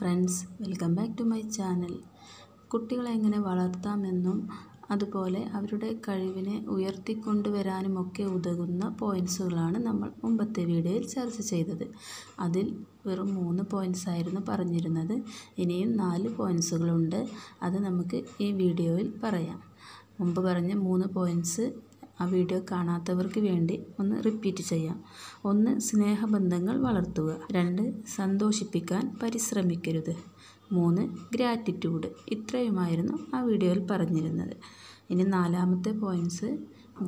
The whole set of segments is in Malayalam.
friends welcome back to my channel കുട്ടികളെ എങ്ങനെ വളർത്താമെന്നും അതുപോലെ അവരുടെ കഴിവിനെ ഉയർത്തിക്കൊണ്ടുവരാനുമൊക്കെ ഉതകുന്ന പോയിൻസുകളാണ് നമ്മൾ മുമ്പത്തെ വീഡിയോയിൽ ചർച്ച ചെയ്തത് അതിൽ വെറും മൂന്ന് പോയിൻസ് ആയിരുന്നു പറഞ്ഞിരുന്നത് ഇനിയും നാല് പോയിൻസുകളുണ്ട് അത് നമുക്ക് ഈ വീഡിയോയിൽ പറയാം മുമ്പ് പറഞ്ഞ മൂന്ന് പോയിൻസ് ആ വീഡിയോ കാണാത്തവർക്ക് വേണ്ടി ഒന്ന് റിപ്പീറ്റ് ചെയ്യാം ഒന്ന് സ്നേഹബന്ധങ്ങൾ വളർത്തുക രണ്ട് സന്തോഷിപ്പിക്കാൻ പരിശ്രമിക്കരുത് മൂന്ന് ഗ്രാറ്റിറ്റ്യൂഡ് ഇത്രയുമായിരുന്നു ആ വീഡിയോയിൽ പറഞ്ഞിരുന്നത് ഇനി നാലാമത്തെ പോയിൻറ്റ്സ്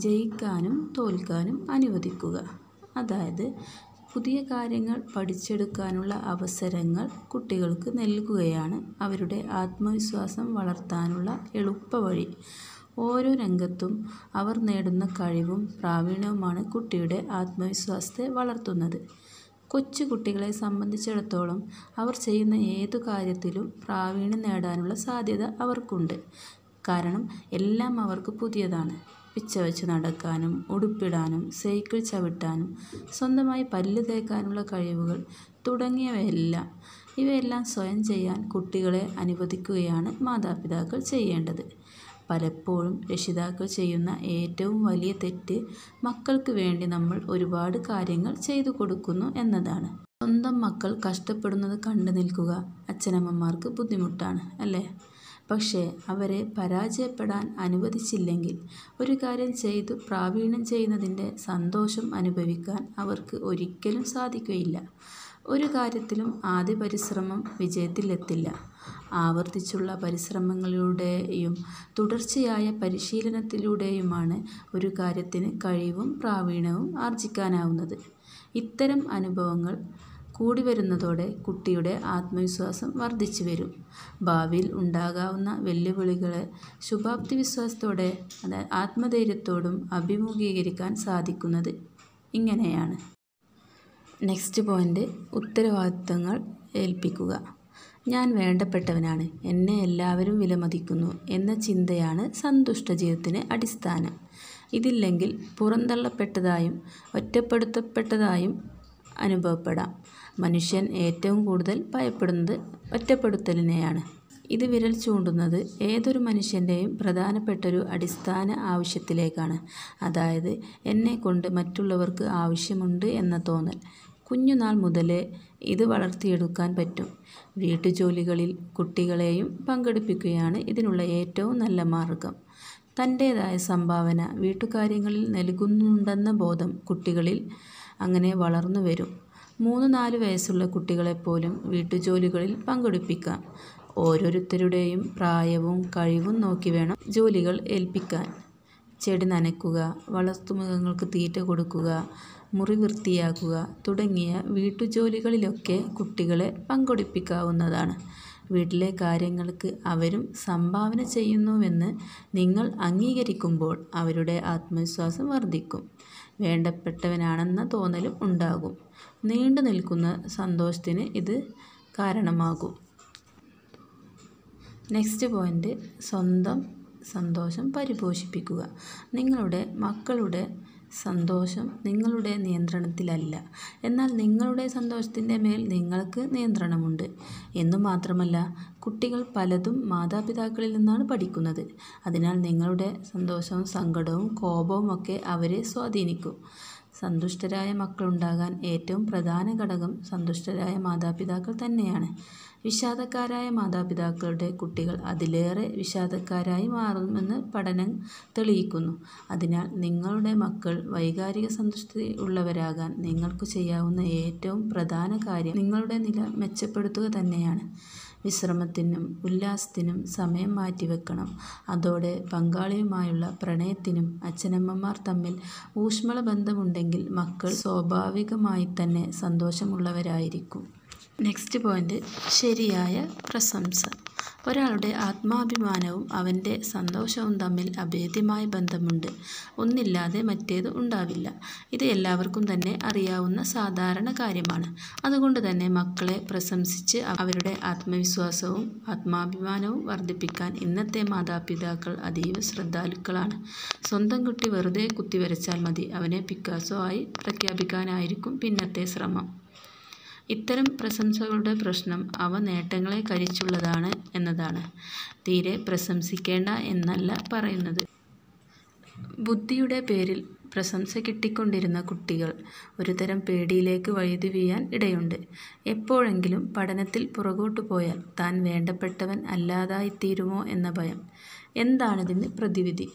ജയിക്കാനും തോൽക്കാനും അനുവദിക്കുക അതായത് പുതിയ കാര്യങ്ങൾ പഠിച്ചെടുക്കാനുള്ള അവസരങ്ങൾ കുട്ടികൾക്ക് നൽകുകയാണ് അവരുടെ ആത്മവിശ്വാസം വളർത്താനുള്ള എളുപ്പവഴി ഓരോ രംഗത്തും അവർ നേടുന്ന കഴിവും പ്രാവീണ്യവുമാണ് കുട്ടിയുടെ ആത്മവിശ്വാസത്തെ വളർത്തുന്നത് കൊച്ചു കുട്ടികളെ സംബന്ധിച്ചിടത്തോളം അവർ ചെയ്യുന്ന ഏതു കാര്യത്തിലും പ്രാവീണ്യം നേടാനുള്ള സാധ്യത അവർക്കുണ്ട് കാരണം എല്ലാം അവർക്ക് പുതിയതാണ് പിച്ച വെച്ച് നടക്കാനും ഉടുപ്പിടാനും സൈക്കിൾ ചവിട്ടാനും സ്വന്തമായി പല്ല് തേക്കാനുള്ള കഴിവുകൾ തുടങ്ങിയവയെല്ലാം ഇവയെല്ലാം സ്വയം ചെയ്യാൻ കുട്ടികളെ അനുവദിക്കുകയാണ് മാതാപിതാക്കൾ ചെയ്യേണ്ടത് പലപ്പോഴും രക്ഷിതാക്കൾ ചെയ്യുന്ന ഏറ്റവും വലിയ തെറ്റ് മക്കൾക്ക് വേണ്ടി നമ്മൾ ഒരുപാട് കാര്യങ്ങൾ ചെയ്തു കൊടുക്കുന്നു എന്നതാണ് സ്വന്തം മക്കൾ കഷ്ടപ്പെടുന്നത് കണ്ടു നിൽക്കുക അച്ഛനമ്മമാർക്ക് ബുദ്ധിമുട്ടാണ് അല്ലേ പക്ഷേ അവരെ പരാജയപ്പെടാൻ അനുവദിച്ചില്ലെങ്കിൽ ഒരു കാര്യം ചെയ്തു പ്രാവീണ്യം ചെയ്യുന്നതിൻ്റെ സന്തോഷം അനുഭവിക്കാൻ അവർക്ക് ഒരിക്കലും സാധിക്കുകയില്ല ഒരു കാര്യത്തിലും ആദ്യ പരിശ്രമം വിജയത്തിലെത്തില്ല ആവർത്തിച്ചുള്ള പരിശ്രമങ്ങളിലൂടെയും തുടർച്ചയായ പരിശീലനത്തിലൂടെയുമാണ് ഒരു കാര്യത്തിന് കഴിവും പ്രാവീണ്യവും ആർജിക്കാനാവുന്നത് ഇത്തരം അനുഭവങ്ങൾ കൂടി വരുന്നതോടെ കുട്ടിയുടെ ആത്മവിശ്വാസം വർദ്ധിച്ചു വരും ഭാവിയിൽ ഉണ്ടാകാവുന്ന വെല്ലുവിളികളെ ശുഭാപ്തി വിശ്വാസത്തോടെ ആത്മധൈര്യത്തോടും അഭിമുഖീകരിക്കാൻ സാധിക്കുന്നത് ഇങ്ങനെയാണ് നെക്സ്റ്റ് പോയിൻ്റ് ഉത്തരവാദിത്തങ്ങൾ ഏൽപ്പിക്കുക ഞാൻ വേണ്ടപ്പെട്ടവനാണ് എന്നെ എല്ലാവരും വിലമതിക്കുന്നു എന്ന ചിന്തയാണ് സന്തുഷ്ട ജീവിതത്തിന് അടിസ്ഥാനം ഇതില്ലെങ്കിൽ പുറന്തള്ളപ്പെട്ടതായും ഒറ്റപ്പെടുത്തപ്പെട്ടതായും അനുഭവപ്പെടാം മനുഷ്യൻ ഏറ്റവും കൂടുതൽ ഭയപ്പെടുന്നത് ഒറ്റപ്പെടുത്തലിനെയാണ് ഇത് വിരൽ ചൂണ്ടുന്നത് ഏതൊരു മനുഷ്യൻ്റെയും പ്രധാനപ്പെട്ടൊരു അടിസ്ഥാന ആവശ്യത്തിലേക്കാണ് അതായത് എന്നെ കൊണ്ട് മറ്റുള്ളവർക്ക് ആവശ്യമുണ്ട് എന്ന തോന്നൽ കുഞ്ഞുനാൾ മുതലേ ഇത് വളർത്തിയെടുക്കാൻ പറ്റും വീട്ടുജോലികളിൽ കുട്ടികളെയും പങ്കെടുപ്പിക്കുകയാണ് ഇതിനുള്ള ഏറ്റവും നല്ല മാർഗം തൻ്റേതായ സംഭാവന വീട്ടുകാര്യങ്ങളിൽ നൽകുന്നുണ്ടെന്ന ബോധം കുട്ടികളിൽ അങ്ങനെ വളർന്നു വരും മൂന്ന് നാല് വയസ്സുള്ള കുട്ടികളെപ്പോലും വീട്ടുജോലികളിൽ പങ്കെടുപ്പിക്കാം ഓരോരുത്തരുടെയും പ്രായവും കഴിവും നോക്കി വേണം ജോലികൾ ഏൽപ്പിക്കാൻ ചെടി നനയ്ക്കുക വളർത്തുമൃഗങ്ങൾക്ക് തീറ്റ കൊടുക്കുക മുറി വൃത്തിയാക്കുക തുടങ്ങിയ വീട്ടുജോലികളിലൊക്കെ കുട്ടികളെ പങ്കെടുപ്പിക്കാവുന്നതാണ് വീട്ടിലെ കാര്യങ്ങൾക്ക് അവരും സംഭാവന ചെയ്യുന്നുവെന്ന് നിങ്ങൾ അംഗീകരിക്കുമ്പോൾ അവരുടെ ആത്മവിശ്വാസം വർദ്ധിക്കും വേണ്ടപ്പെട്ടവനാണെന്ന തോന്നലും ഉണ്ടാകും നീണ്ടു നിൽക്കുന്ന സന്തോഷത്തിന് ഇത് കാരണമാകും നെക്സ്റ്റ് പോയിൻ്റ് സ്വന്തം സന്തോഷം പരിപോഷിപ്പിക്കുക നിങ്ങളുടെ മക്കളുടെ സന്തോഷം നിങ്ങളുടെ നിയന്ത്രണത്തിലല്ല എന്നാൽ നിങ്ങളുടെ സന്തോഷത്തിൻ്റെ മേൽ നിങ്ങൾക്ക് നിയന്ത്രണമുണ്ട് എന്നു മാത്രമല്ല കുട്ടികൾ പലതും മാതാപിതാക്കളിൽ നിന്നാണ് പഠിക്കുന്നത് അതിനാൽ നിങ്ങളുടെ സന്തോഷവും സങ്കടവും കോപവും ഒക്കെ അവരെ സ്വാധീനിക്കും സന്തുഷ്ടരായ മക്കളുണ്ടാകാൻ ഏറ്റവും പ്രധാന ഘടകം സന്തുഷ്ടരായ മാതാപിതാക്കൾ തന്നെയാണ് വിഷാദക്കാരായ മാതാപിതാക്കളുടെ കുട്ടികൾ അതിലേറെ വിഷാദക്കാരായി മാറുമെന്ന് പഠനം തെളിയിക്കുന്നു അതിനാൽ നിങ്ങളുടെ മക്കൾ വൈകാരിക സന്തുഷ്ടി ഉള്ളവരാകാൻ നിങ്ങൾക്ക് ചെയ്യാവുന്ന ഏറ്റവും പ്രധാന കാര്യം നിങ്ങളുടെ നില മെച്ചപ്പെടുത്തുക തന്നെയാണ് വിശ്രമത്തിനും ഉല്ലാസത്തിനും സമയം മാറ്റിവെക്കണം അതോടെ പങ്കാളിയുമായുള്ള പ്രണയത്തിനും അച്ഛനമ്മമാർ തമ്മിൽ ഊഷ്മള ബന്ധമുണ്ടെങ്കിൽ മക്കൾ സ്വാഭാവികമായി തന്നെ സന്തോഷമുള്ളവരായിരിക്കും നെക്സ്റ്റ് പോയിന്റ് ശരിയായ പ്രശംസ ഒരാളുടെ ആത്മാഭിമാനവും അവൻ്റെ സന്തോഷവും തമ്മിൽ അഭേദ്യമായ ബന്ധമുണ്ട് ഒന്നില്ലാതെ മറ്റേത് ഉണ്ടാവില്ല ഇത് എല്ലാവർക്കും തന്നെ അറിയാവുന്ന സാധാരണ കാര്യമാണ് അതുകൊണ്ട് തന്നെ മക്കളെ പ്രശംസിച്ച് അവരുടെ ആത്മവിശ്വാസവും ആത്മാഭിമാനവും വർദ്ധിപ്പിക്കാൻ ഇന്നത്തെ മാതാപിതാക്കൾ അതീവ ശ്രദ്ധാലുക്കളാണ് സ്വന്തം കുട്ടി വെറുതെ കുത്തിവരച്ചാൽ മതി അവനെ പിക്കാസോ ആയി പ്രഖ്യാപിക്കാനായിരിക്കും പിന്നത്തെ ശ്രമം ഇത്തരം പ്രശംസകളുടെ പ്രശ്നം അവ നേട്ടങ്ങളെ കരിച്ചുള്ളതാണ് എന്നതാണ് തീരെ പ്രശംസിക്കേണ്ട എന്നല്ല പറയുന്നത് ബുദ്ധിയുടെ പേരിൽ പ്രശംസ കിട്ടിക്കൊണ്ടിരുന്ന കുട്ടികൾ ഒരുതരം പേടിയിലേക്ക് വീയാൻ ഇടയുണ്ട് എപ്പോഴെങ്കിലും പഠനത്തിൽ പുറകോട്ടു പോയാൽ താൻ വേണ്ടപ്പെട്ടവൻ അല്ലാതായിത്തീരുമോ എന്ന ഭയം എന്താണിതിന് പ്രതിവിധി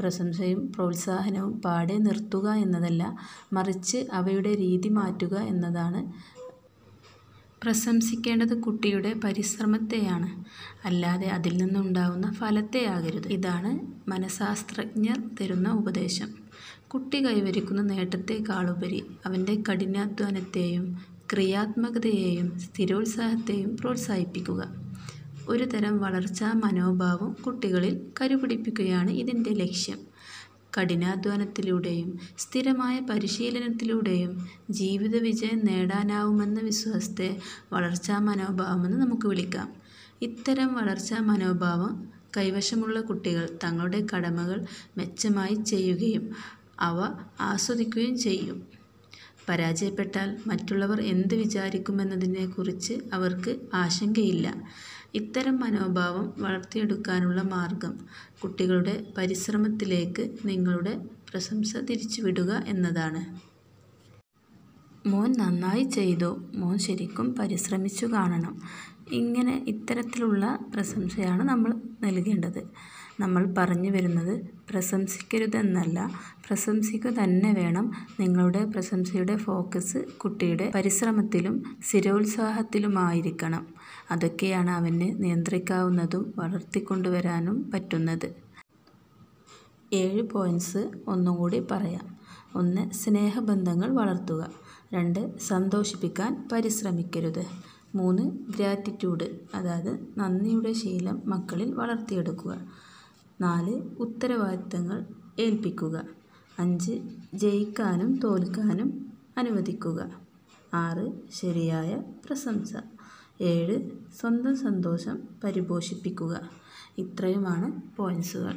പ്രശംസയും പ്രോത്സാഹനവും പാടെ നിർത്തുക എന്നതല്ല മറിച്ച് അവയുടെ രീതി മാറ്റുക എന്നതാണ് പ്രശംസിക്കേണ്ടത് കുട്ടിയുടെ പരിശ്രമത്തെയാണ് അല്ലാതെ അതിൽ നിന്നുണ്ടാവുന്ന ഫലത്തെയാകരുത് ഇതാണ് മനഃശാസ്ത്രജ്ഞർ തരുന്ന ഉപദേശം കുട്ടി കൈവരിക്കുന്ന നേട്ടത്തെക്കാളുപരി അവൻ്റെ കഠിനാധ്വാനത്തെയും ക്രിയാത്മകതയെയും സ്ഥിരോത്സാഹത്തെയും പ്രോത്സാഹിപ്പിക്കുക ഒരു തരം വളർച്ചാ മനോഭാവം കുട്ടികളിൽ കരുപിടിപ്പിക്കുകയാണ് ഇതിൻ്റെ ലക്ഷ്യം കഠിനാധ്വാനത്തിലൂടെയും സ്ഥിരമായ പരിശീലനത്തിലൂടെയും ജീവിത വിജയം നേടാനാവുമെന്ന വിശ്വാസത്തെ വളർച്ചാ മനോഭാവമെന്ന് നമുക്ക് വിളിക്കാം ഇത്തരം വളർച്ചാ മനോഭാവം കൈവശമുള്ള കുട്ടികൾ തങ്ങളുടെ കടമകൾ മെച്ചമായി ചെയ്യുകയും അവ ആസ്വദിക്കുകയും ചെയ്യും പരാജയപ്പെട്ടാൽ മറ്റുള്ളവർ എന്ത് വിചാരിക്കുമെന്നതിനെക്കുറിച്ച് അവർക്ക് ആശങ്കയില്ല ഇത്തരം മനോഭാവം വളർത്തിയെടുക്കാനുള്ള മാർഗം കുട്ടികളുടെ പരിശ്രമത്തിലേക്ക് നിങ്ങളുടെ പ്രശംസ തിരിച്ചുവിടുക എന്നതാണ് മോൻ നന്നായി ചെയ്തോ മോൻ ശരിക്കും പരിശ്രമിച്ചു കാണണം ഇങ്ങനെ ഇത്തരത്തിലുള്ള പ്രശംസയാണ് നമ്മൾ നൽകേണ്ടത് നമ്മൾ പറഞ്ഞു വരുന്നത് പ്രശംസിക്കരുതെന്നല്ല പ്രശംസിക്കുക തന്നെ വേണം നിങ്ങളുടെ പ്രശംസയുടെ ഫോക്കസ് കുട്ടിയുടെ പരിശ്രമത്തിലും സ്ഥിരോത്സാഹത്തിലുമായിരിക്കണം അതൊക്കെയാണ് അവന് നിയന്ത്രിക്കാവുന്നതും വളർത്തിക്കൊണ്ടുവരാനും പറ്റുന്നത് ഏഴ് പോയിൻറ്റ്സ് ഒന്നും കൂടി പറയാം ഒന്ന് സ്നേഹബന്ധങ്ങൾ വളർത്തുക രണ്ട് സന്തോഷിപ്പിക്കാൻ പരിശ്രമിക്കരുത് മൂന്ന് ഗ്രാറ്റിറ്റ്യൂഡ് അതായത് നന്ദിയുടെ ശീലം മക്കളിൽ വളർത്തിയെടുക്കുക നാല് ഉത്തരവാദിത്തങ്ങൾ ഏൽപ്പിക്കുക അഞ്ച് ജയിക്കാനും തോൽക്കാനും അനുവദിക്കുക ആറ് ശരിയായ പ്രശംസ ഏഴ് സ്വന്തം സന്തോഷം പരിപോഷിപ്പിക്കുക ഇത്രയുമാണ് പോയിൻസുകൾ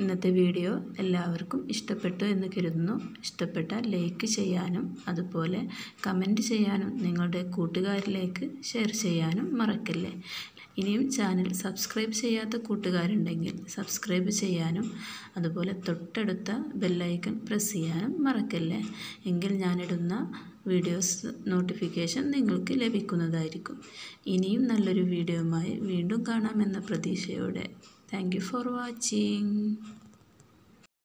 ഇന്നത്തെ വീഡിയോ എല്ലാവർക്കും ഇഷ്ടപ്പെട്ടു എന്ന് കരുതുന്നു ഇഷ്ടപ്പെട്ടാൽ ലൈക്ക് ചെയ്യാനും അതുപോലെ കമൻറ്റ് ചെയ്യാനും നിങ്ങളുടെ കൂട്ടുകാരിലേക്ക് ഷെയർ ചെയ്യാനും മറക്കല്ലേ ഇനിയും ചാനൽ സബ്സ്ക്രൈബ് ചെയ്യാത്ത കൂട്ടുകാരുണ്ടെങ്കിൽ സബ്സ്ക്രൈബ് ചെയ്യാനും അതുപോലെ തൊട്ടടുത്ത ബെല്ലൈക്കൺ പ്രസ് ചെയ്യാനും മറക്കല്ലേ എങ്കിൽ ഞാനിടുന്ന വീഡിയോസ് നോട്ടിഫിക്കേഷൻ നിങ്ങൾക്ക് ലഭിക്കുന്നതായിരിക്കും ഇനിയും നല്ലൊരു വീഡിയോയുമായി വീണ്ടും കാണാമെന്ന പ്രതീക്ഷയോടെ താങ്ക് ഫോർ വാച്ചിങ്